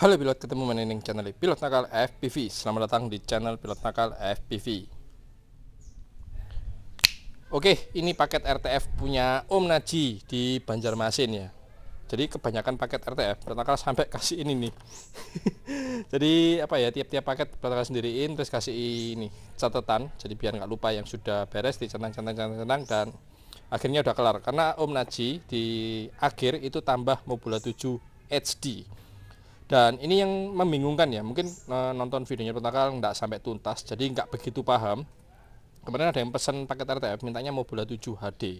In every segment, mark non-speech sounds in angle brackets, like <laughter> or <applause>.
Halo pilot, ketemu menening channel Pilot Nakal FPV. Selamat datang di channel Pilot Nakal FPV. Oke, ini paket RTF punya Om Naji di Banjarmasin ya. Jadi kebanyakan paket RTF Pilot Nakal sampai kasih ini nih. <laughs> jadi apa ya, tiap-tiap paket Pilot Nakal sendiriin terus kasih ini catatan. Jadi biar nggak lupa yang sudah beres di centang-centang-centang dan akhirnya udah kelar karena Om Naji di akhir itu tambah Mobula 7 HD dan ini yang membingungkan ya, mungkin eh, nonton videonya pertama nggak sampai tuntas, jadi nggak begitu paham. Kemarin ada yang pesan paket RTF, mintanya Mobula 7 HD.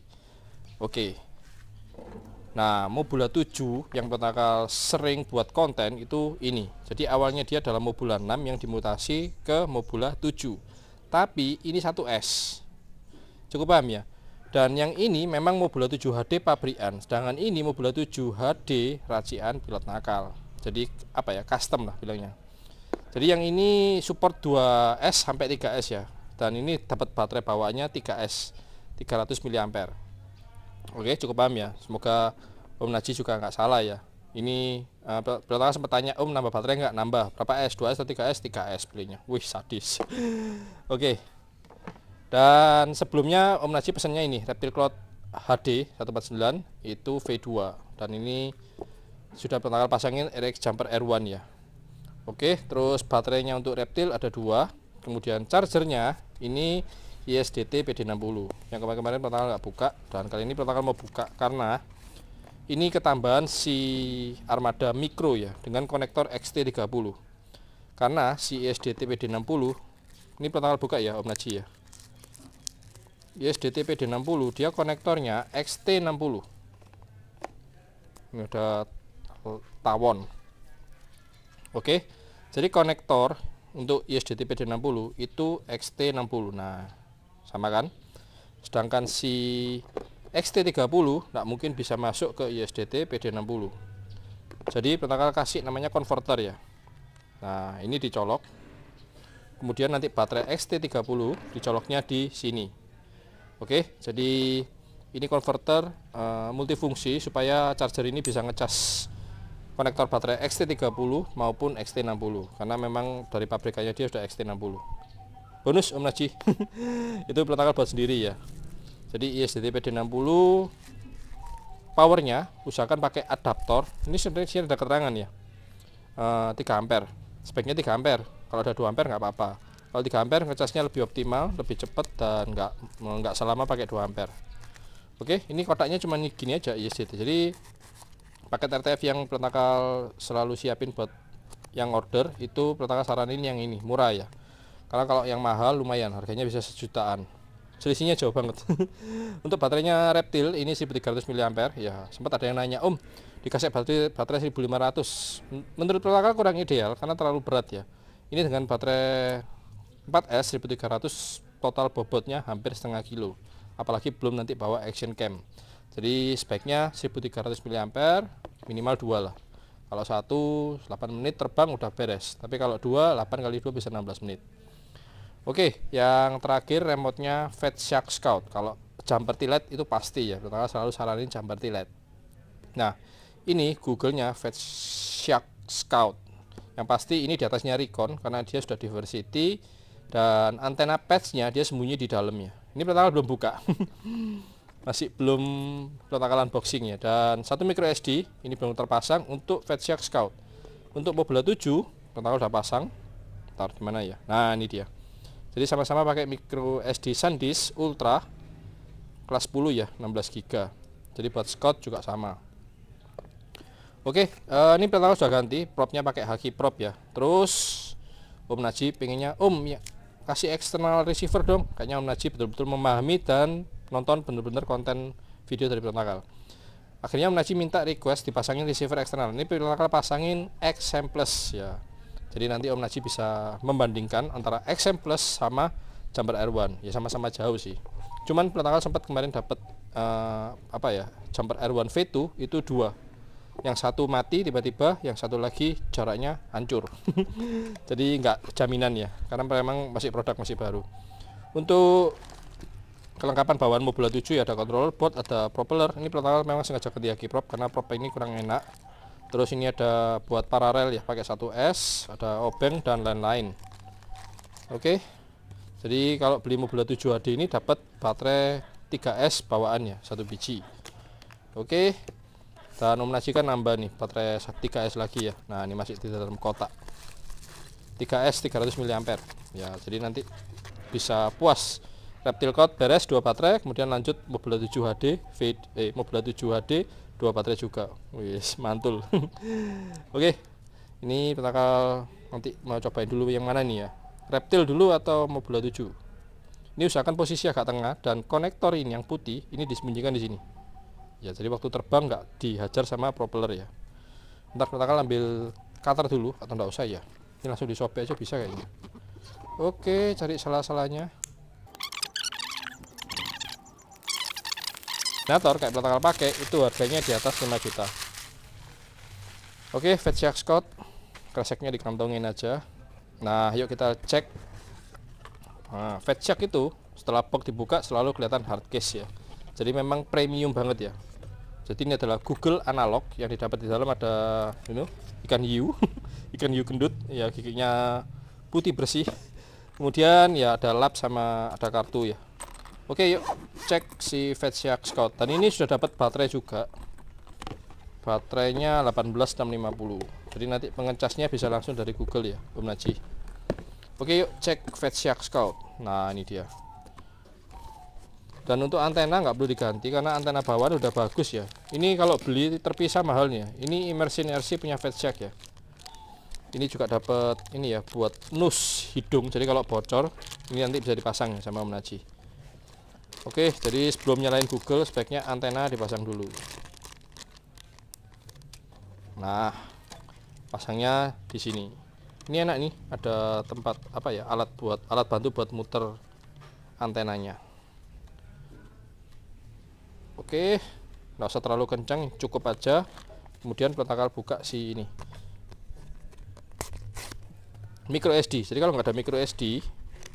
Oke. Nah, Mobula 7 yang pertama sering buat konten itu ini. Jadi awalnya dia dalam Mobula 6 yang dimutasi ke Mobula 7. Tapi ini 1S. Cukup paham ya? Dan yang ini memang Mobula 7 HD pabrikan, sedangkan ini Mobula 7 HD racian pilot nakal jadi apa ya custom lah bilangnya jadi yang ini support 2S sampai 3S ya dan ini dapat baterai bawaannya 3S 300 mAh oke cukup paham ya semoga Om Naji juga nggak salah ya ini uh, pertama sempat tanya Om nambah baterai nggak nambah berapa S 2S atau 3S 3S belinya wih sadis <laughs> oke dan sebelumnya Om Naji pesannya ini Reptil Cloud HD 149 itu V2 dan ini sudah bakal pasangin RX jumper R1 ya oke terus baterainya untuk reptil ada dua kemudian chargernya ini ISDT PD60 yang kemarin-kemarin pertama nggak buka dan kali ini pertama mau buka karena ini ketambahan si armada mikro ya dengan konektor XT30 karena si ISDT PD60 ini pertama buka ya Om Naji ya ISDT PD60 dia konektornya XT60 ini ada tawon oke jadi konektor untuk ISDTPD60 itu XT60 nah sama kan sedangkan si XT30 tidak mungkin bisa masuk ke ISDT PD60 jadi pertama kasih namanya converter ya nah ini dicolok kemudian nanti baterai XT30 dicoloknya di sini oke jadi ini converter uh, multifungsi supaya charger ini bisa ngecas konektor baterai XT30 maupun XT60 karena memang dari pabrikannya dia sudah XT60 bonus Om Naji <laughs> itu peletakan buat sendiri ya jadi ISDT PD60 powernya usahakan pakai adaptor ini sebenarnya sini ada keterangan ya e, eh, 3 ampere speknya 3 ampere kalau ada 2 ampere nggak apa-apa kalau 3 ampere ngecasnya lebih optimal lebih cepat dan nggak nggak selama pakai 2 ampere oke ini kotaknya cuma gini aja ISDT jadi paket RTF yang pertakal selalu siapin buat yang order itu pertakal saranin yang ini murah ya karena kalau yang mahal lumayan harganya bisa sejutaan selisihnya jauh banget <laughs> untuk baterainya reptil ini 1300 mAh ya sempat ada yang nanya om dikasih baterai, baterai 1500 menurut pertakal kurang ideal karena terlalu berat ya ini dengan baterai 4S 1300 total bobotnya hampir setengah kilo apalagi belum nanti bawa action cam jadi speknya 1300 mAh minimal dua lah kalau satu 8 menit terbang udah beres tapi kalau dua, 8 kali 2 bisa 16 menit Oke yang terakhir remote-nya Fat Shark Scout kalau jumper tilet itu pasti ya pertama selalu saranin jumper tilet nah ini Google-nya Fat Shark Scout yang pasti ini di atasnya Recon karena dia sudah diversity dan antena patch-nya dia sembunyi di dalamnya ini pertama belum buka <laughs> masih belum pembatalan boxing ya dan satu micro SD ini belum terpasang untuk Fatshark Scout untuk Mobile 7 pentakel sudah pasang tar mana ya nah ini dia jadi sama-sama pakai micro SD SanDisk Ultra kelas 10 ya 16 gb jadi buat Scout juga sama oke uh, ini pertama sudah ganti propnya pakai Haki prop ya terus Om Najib pengennya Om ya kasih eksternal receiver dong kayaknya Om Najib betul-betul memahami dan nonton bener-bener konten video dari Pilot Nakal akhirnya Om minta request dipasangin receiver eksternal ini Pilot Nakal pasangin x Plus ya jadi nanti Om Naji bisa membandingkan antara XM Plus sama Jumper R1 ya sama-sama jauh sih cuman Pilot sempat kemarin dapat uh, eh, apa ya Jumper R1 V2 itu dua yang satu mati tiba-tiba yang satu lagi jaraknya hancur <laughs> jadi nggak jaminan ya karena memang masih produk masih baru untuk kelengkapan bawaan mobil 7 ya ada controller board ada propeller ini pertama memang sengaja ganti aki prop karena prop ini kurang enak terus ini ada buat paralel ya pakai 1S ada obeng dan lain-lain oke jadi kalau beli mobil 7 HD ini dapat baterai 3S bawaannya satu biji oke dan nominasikan nambah nih baterai 3S lagi ya nah ini masih di dalam kotak 3S 300 mAh ya jadi nanti bisa puas Reptil Code beres 2 baterai, kemudian lanjut Mobile 7 HD, feed eh, Mobile 7 HD 2 baterai juga. Wis, mantul. <laughs> Oke. Ini bakal nanti mau cobain dulu yang mana nih ya. Reptil dulu atau Mobile 7? Ini usahakan posisi agak tengah dan konektor ini yang putih ini disembunyikan di sini. Ya, jadi waktu terbang nggak dihajar sama propeller ya. Ntar kita akan ambil cutter dulu atau nggak usah ya. Ini langsung disobek aja bisa kayaknya. Oke, cari salah-salahnya. alternator kayak pelatakan pakai itu harganya di atas 5 juta oke fat shark scott kreseknya dikantongin aja nah yuk kita cek nah, fat shark itu setelah box dibuka selalu kelihatan hard case ya jadi memang premium banget ya jadi ini adalah Google analog yang didapat di dalam ada you know, ikan hiu <laughs> ikan hiu gendut ya giginya putih bersih kemudian ya ada lap sama ada kartu ya Oke yuk cek si Vetsiak Scout Dan ini sudah dapat baterai juga Baterainya 18650 Jadi nanti pengecasnya bisa langsung dari Google ya Om Naji Oke yuk cek Vetsiak Scout Nah ini dia Dan untuk antena nggak perlu diganti Karena antena bawaan udah bagus ya Ini kalau beli terpisah mahalnya Ini Immersion RC punya Vetsiak ya ini juga dapat ini ya buat nus hidung jadi kalau bocor ini nanti bisa dipasang ya sama Om Naji Oke, jadi sebelum nyalain Google, sebaiknya antena dipasang dulu. Nah, pasangnya di sini. Ini enak nih, ada tempat apa ya? Alat buat alat bantu buat muter antenanya. Oke, nggak usah terlalu kencang, cukup aja. Kemudian peletakan buka si ini. Micro SD. Jadi kalau nggak ada micro SD,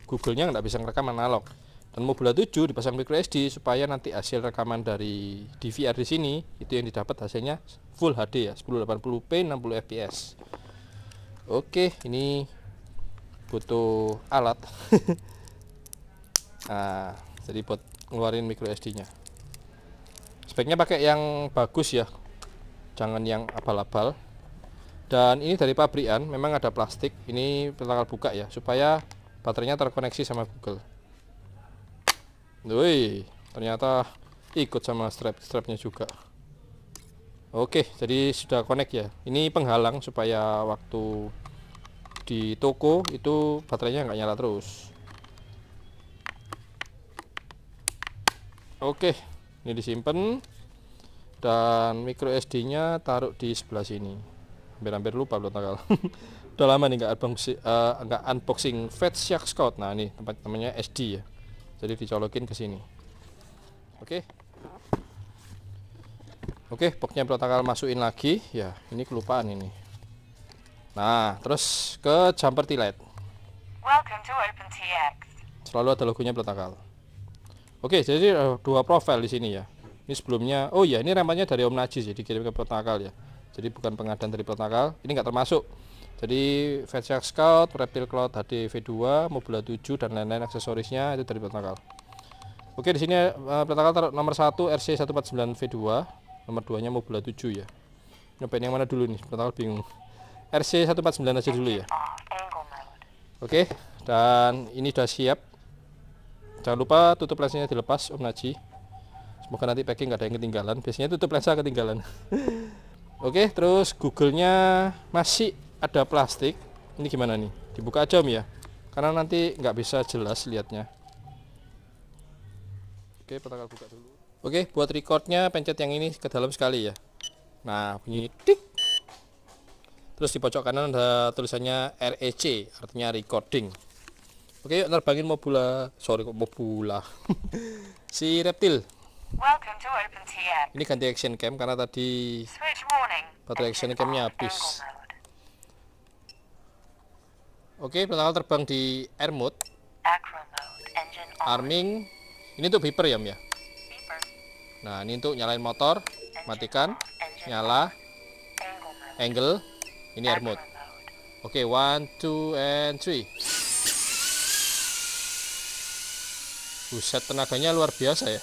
Google-nya nggak bisa ngerekam analog dan Mobula 7 dipasang micro SD supaya nanti hasil rekaman dari DVR di sini itu yang didapat hasilnya full HD ya 1080p 60 fps oke ini butuh alat nah <laughs> jadi buat ngeluarin micro SD nya speknya pakai yang bagus ya jangan yang abal-abal dan ini dari pabrikan memang ada plastik ini kita buka ya supaya baterainya terkoneksi sama Google Wih, ternyata ikut sama strap-strapnya juga. Oke, jadi sudah connect ya. Ini penghalang supaya waktu di toko itu baterainya nggak nyala terus. Oke, ini disimpan dan micro SD-nya taruh di sebelah sini. Hampir-hampir lupa belum tanggal. <laughs> Udah lama nih nggak unboxing, uh, unboxing Fat Shark Scout. Nah, ini tempat namanya SD ya jadi dicolokin ke sini oke okay. oke okay, boxnya masukin lagi ya ini kelupaan ini nah terus ke jumper tilet e selalu ada logonya protokol oke okay, jadi uh, dua profil di sini ya ini sebelumnya oh ya ini rempahnya dari Om Najis jadi ya, kirim ke protokol ya jadi bukan pengadaan dari protokol ini nggak termasuk jadi Fatshark Scout, Reptil Cloud HD V2, Mobula 7 dan lain-lain aksesorisnya itu dari Platakal. Oke, di sini uh, eh, taruh nomor 1 RC149 V2, nomor 2-nya Mobula 7 ya. Nyobain yang mana dulu nih? Platakal bingung. RC149 aja dulu ya. Oke, dan ini sudah siap. Jangan lupa tutup lensanya dilepas Om Naji. Semoga nanti packing nggak ada yang ketinggalan. Biasanya tutup lensa ketinggalan. <laughs> Oke, terus Google-nya masih ada plastik ini gimana nih dibuka aja om ya karena nanti nggak bisa jelas lihatnya oke petakal buka dulu oke buat recordnya pencet yang ini ke dalam sekali ya nah bunyi tik terus di pojok kanan ada tulisannya REC artinya recording oke yuk terbangin mobula sorry kok mobula <laughs> si reptil ini ganti action cam karena tadi baterai action camnya habis Oke, bakal terbang di air mode. Arming. Ini untuk beeper ya, Mia? Ya? Nah, ini untuk nyalain motor. Matikan. Nyala. Angle. Ini air mode. Oke, one, two, and three. Buset, tenaganya luar biasa ya.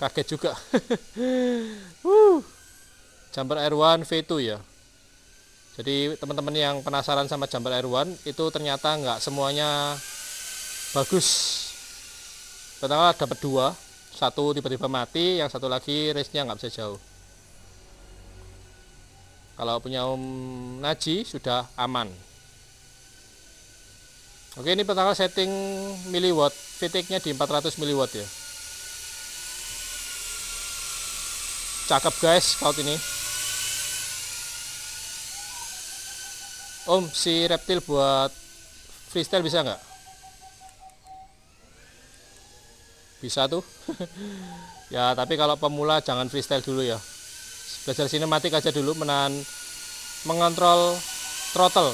Kaget juga. <laughs> Jumper R1 V2 ya jadi teman-teman yang penasaran sama jambar airuan itu ternyata nggak semuanya bagus pertama dapat dua satu tiba-tiba mati yang satu lagi race-nya nggak bisa jauh kalau punya Om Naji sudah aman Oke ini pertama setting miliwatt fitiknya di 400 miliwatt ya cakep guys kalau ini Om si reptil buat freestyle bisa nggak? Bisa tuh. <laughs> ya tapi kalau pemula jangan freestyle dulu ya. Belajar sinematik aja dulu menahan mengontrol throttle.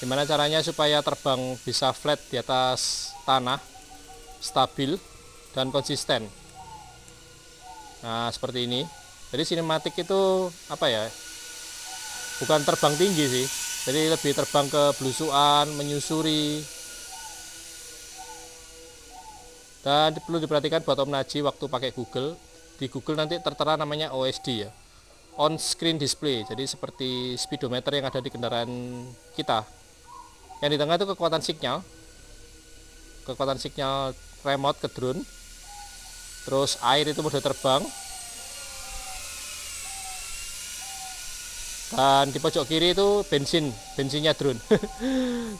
Gimana caranya supaya terbang bisa flat di atas tanah, stabil dan konsisten. Nah, seperti ini. Jadi sinematik itu apa ya? bukan terbang tinggi sih jadi lebih terbang ke belusuan menyusuri dan perlu diperhatikan buat Om Naji waktu pakai Google di Google nanti tertera namanya OSD ya on screen display jadi seperti speedometer yang ada di kendaraan kita yang di tengah itu kekuatan sinyal kekuatan sinyal remote ke drone terus air itu mode terbang dan di pojok kiri itu bensin bensinnya drone <laughs>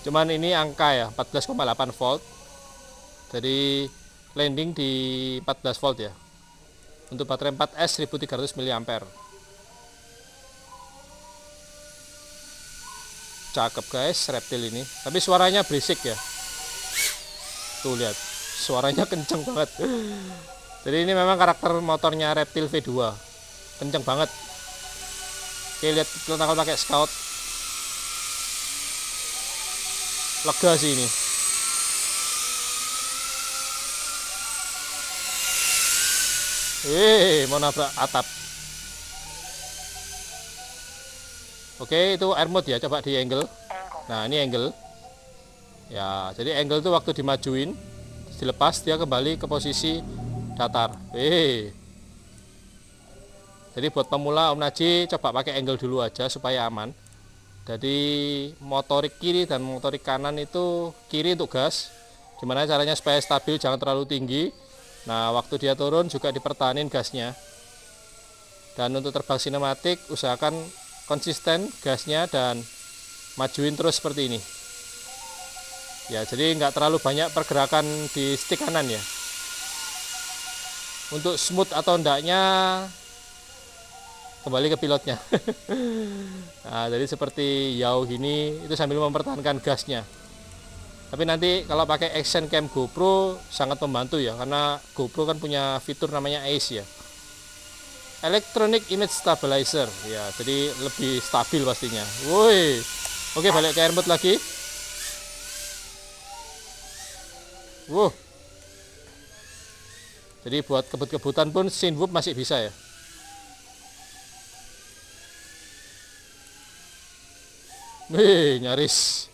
cuman ini angka ya 14,8 volt jadi landing di 14 volt ya untuk baterai 4S 1300 mAh cakep guys reptil ini tapi suaranya berisik ya tuh lihat suaranya <laughs> kenceng banget jadi ini memang karakter motornya reptil V2 kenceng banget Oke, lihat takut pakai scout lega sih ini Eh, mau nabrak atap. Oke, itu air mode ya. Coba di angle. Nah, ini angle. Ya, jadi angle itu waktu dimajuin, dilepas dia kembali ke posisi datar. Eh jadi buat pemula Om Naji coba pakai angle dulu aja supaya aman jadi motorik kiri dan motorik kanan itu kiri untuk gas gimana caranya supaya stabil jangan terlalu tinggi nah waktu dia turun juga dipertahankan gasnya dan untuk terbang sinematik usahakan konsisten gasnya dan majuin terus seperti ini ya jadi nggak terlalu banyak pergerakan di stick kanan ya untuk smooth atau enggaknya kembali ke pilotnya <laughs> nah, jadi seperti Yao ini itu sambil mempertahankan gasnya tapi nanti kalau pakai action cam GoPro sangat membantu ya karena GoPro kan punya fitur namanya ACE ya electronic image stabilizer ya jadi lebih stabil pastinya woi oke balik ke airmode lagi wow jadi buat kebut-kebutan pun Sinwoop masih bisa ya Wih, nyaris.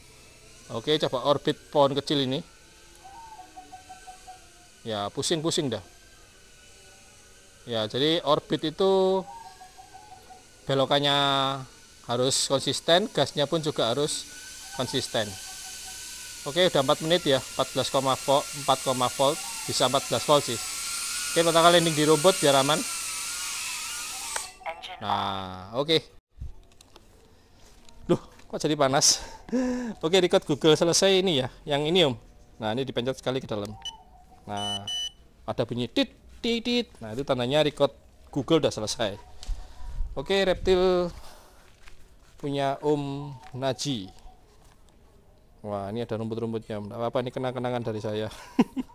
Oke, coba orbit pohon kecil ini. Ya, pusing-pusing dah. Ya, jadi orbit itu belokannya harus konsisten, gasnya pun juga harus konsisten. Oke, udah 4 menit ya, 14, volt, 4, volt, bisa 14 volt sih. Oke, pertama landing di robot biar aman. Nah, oke. Okay kok jadi panas <laughs> oke record Google selesai ini ya yang ini om nah ini dipencet sekali ke dalam nah ada bunyi tit tit, tit. nah itu tandanya record Google udah selesai oke reptil punya Om Naji Wah ini ada rumput-rumputnya om apa-apa ini kenang-kenangan dari saya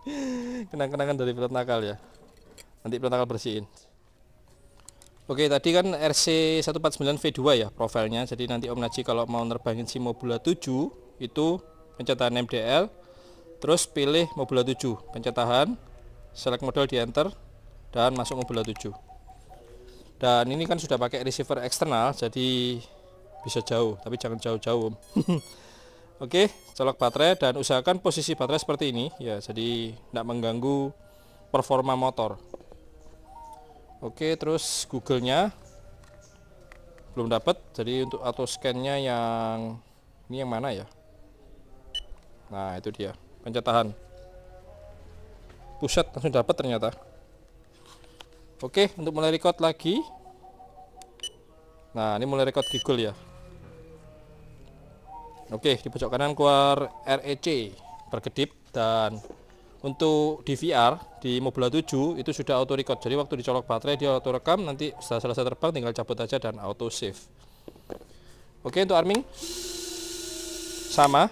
<laughs> Kenang-kenangan dari nakal ya Nanti nakal bersihin Oke, tadi kan RC149V2 ya profilnya. Jadi nanti Om Naji kalau mau nerbangin si Mobula 7 itu pencetan MDL, terus pilih Mobula 7, pencetahan, select model di enter dan masuk Mobula 7. Dan ini kan sudah pakai receiver eksternal jadi bisa jauh, tapi jangan jauh-jauh. Om. <laughs> Oke, colok baterai dan usahakan posisi baterai seperti ini ya, jadi tidak mengganggu performa motor. Oke, terus Google-nya belum dapat. Jadi untuk auto scan-nya yang ini yang mana ya? Nah, itu dia. pencetahan Pusat langsung dapat ternyata. Oke, untuk mulai record lagi. Nah, ini mulai record Google ya. Oke, di pojok kanan keluar REC, berkedip dan untuk DVR di Mobula 7 itu sudah auto record. Jadi waktu dicolok baterai dia auto rekam, nanti setelah selesai terbang tinggal cabut aja dan auto save. Oke, untuk arming sama.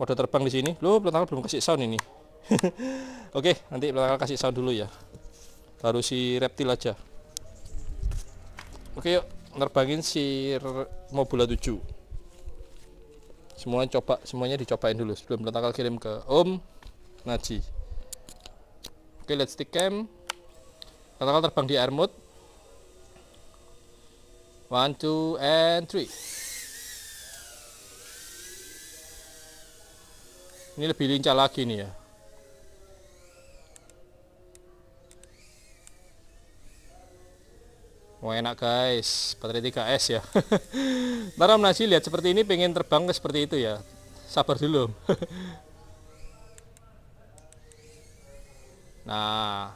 Mode terbang di sini. Loh, pelantang belum kasih sound ini. <laughs> Oke, nanti pelantang kasih sound dulu ya. Baru si reptil aja. Oke, yuk nerbangin si Mobula 7 semua coba semuanya dicobain dulu sebelum tanggal kirim ke Om Naji oke let's stick cam Katakan terbang di air mode 1, 2, and three Ini lebih lincah lagi nih ya Wah enak guys, baterai 3S ya. Ntar Om Nasi lihat seperti ini pengen terbang ke seperti itu ya. Sabar dulu. <laughs> Nah,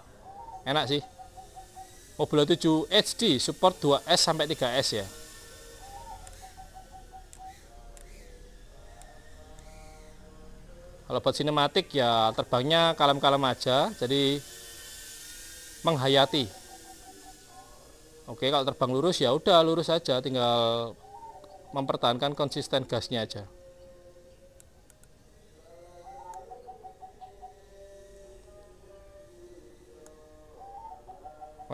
enak sih. Mobil 7 HD support 2S sampai 3S ya. Kalau buat sinematik ya terbangnya kalem-kalem aja, jadi menghayati. Oke, kalau terbang lurus ya udah lurus aja, tinggal mempertahankan konsisten gasnya aja.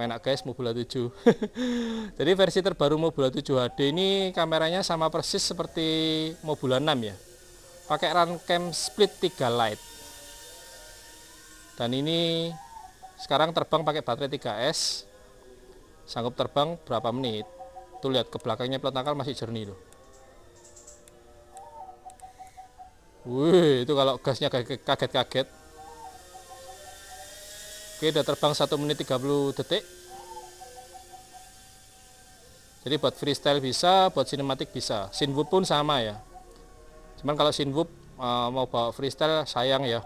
enak guys Mobula <laughs> 7 jadi versi terbaru Mobula 7 HD ini kameranya sama persis seperti Mobula 6 ya pakai runcam split 3 light dan ini sekarang terbang pakai baterai 3S sanggup terbang berapa menit tuh lihat ke belakangnya plat nakal masih jernih loh wih itu kalau gasnya kaget-kaget Oke, udah terbang 1 menit 30 detik. Jadi buat freestyle bisa, buat cinematic bisa. Sinwoop pun sama ya. Cuman kalau sinwoop eh, mau bawa freestyle sayang ya.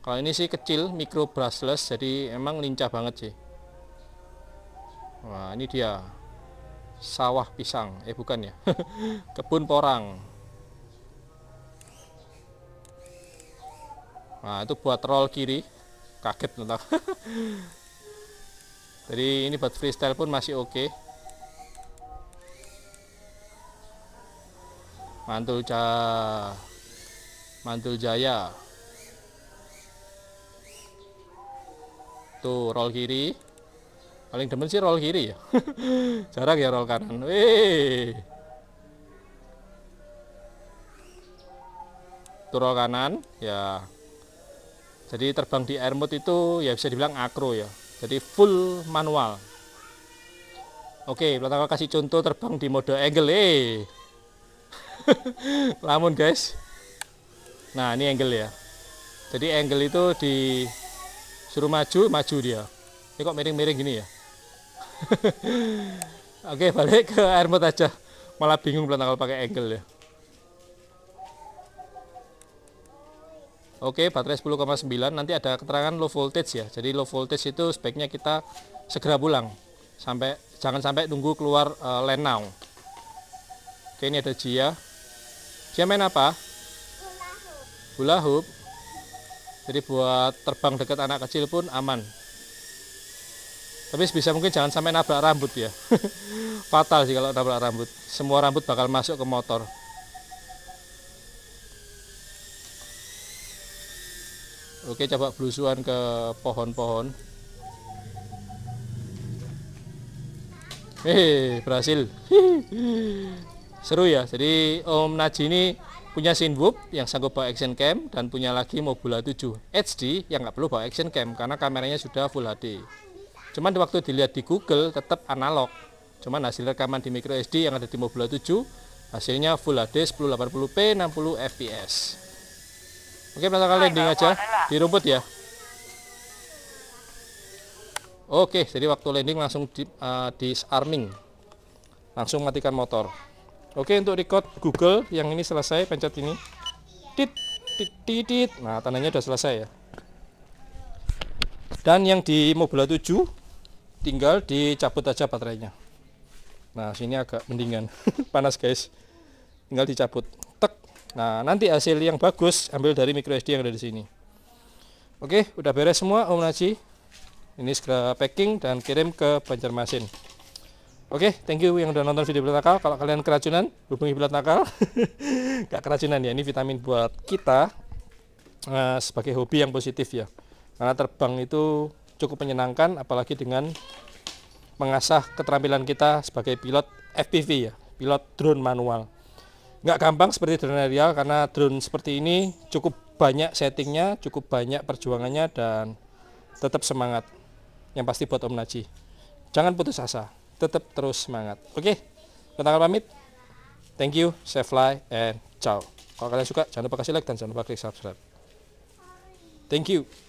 Kalau ini sih kecil, micro brushless, jadi emang lincah banget sih. Wah, ini dia sawah pisang, eh bukan ya, <laughs> kebun porang. Nah, itu buat roll kiri. Kaget tentang. <laughs> Jadi ini buat freestyle pun masih oke. Okay. Mantul Jaya. Mantul Jaya. Tuh, roll kiri. Paling demen sih roll kiri ya. <laughs> Jarang ya roll kanan. Wih. Tuh roll kanan, ya jadi terbang di air mode itu ya bisa dibilang akro ya. Jadi full manual. Oke, pertama kasih contoh terbang di mode angle. Eh. <laughs> Lamun guys. Nah, ini angle ya. Jadi angle itu di suruh maju, maju dia. Ini kok miring-miring gini ya. <laughs> Oke, balik ke air mode aja. Malah bingung pelatang pakai angle ya. Oke, baterai 10,9 nanti ada keterangan low voltage ya. Jadi low voltage itu speknya kita segera pulang. Sampai jangan sampai nunggu keluar uh, land now. Oke, ini ada Jia. Jia main apa? Hula hoop. Jadi buat terbang dekat anak kecil pun aman. Tapi bisa mungkin jangan sampai nabrak rambut ya. <laughs> Fatal sih kalau nabrak rambut. Semua rambut bakal masuk ke motor. Oke, coba blusuan ke pohon-pohon. Hei, berhasil. <laughs> Seru ya. Jadi Om Naji ini punya Sinwoop yang sanggup bawa action cam dan punya lagi Mobula 7 HD yang nggak perlu bawa action cam karena kameranya sudah full HD. Cuman waktu dilihat di Google tetap analog. Cuman hasil rekaman di micro SD yang ada di Mobula 7 hasilnya full HD 1080p 60 fps. Oke, kali landing aja di rumput ya. Oke, jadi waktu landing langsung di, uh, disarming. Langsung matikan motor. Oke, untuk record Google yang ini selesai pencet ini. Tit tit tit. Nah, tandanya sudah selesai ya. Dan yang di Mobile 7 tinggal dicabut aja baterainya. Nah, sini agak mendingan. <laughs> Panas, guys. Tinggal dicabut. Nah, nanti hasil yang bagus ambil dari micro SD yang ada di sini. Oke, udah beres semua Om Naji. Ini segera packing dan kirim ke Banjarmasin. Oke, thank you yang udah nonton video Bilat Nakal. Kalau kalian keracunan, hubungi Bilat Nakal. <laughs> Gak keracunan ya, ini vitamin buat kita nah, sebagai hobi yang positif ya. Karena terbang itu cukup menyenangkan, apalagi dengan mengasah keterampilan kita sebagai pilot FPV ya, pilot drone manual nggak gampang seperti drone aerial karena drone seperti ini cukup banyak settingnya cukup banyak perjuangannya dan tetap semangat yang pasti buat Om Naji jangan putus asa tetap terus semangat oke okay, pamit thank you safe fly and ciao kalau kalian suka jangan lupa kasih like dan jangan lupa klik subscribe thank you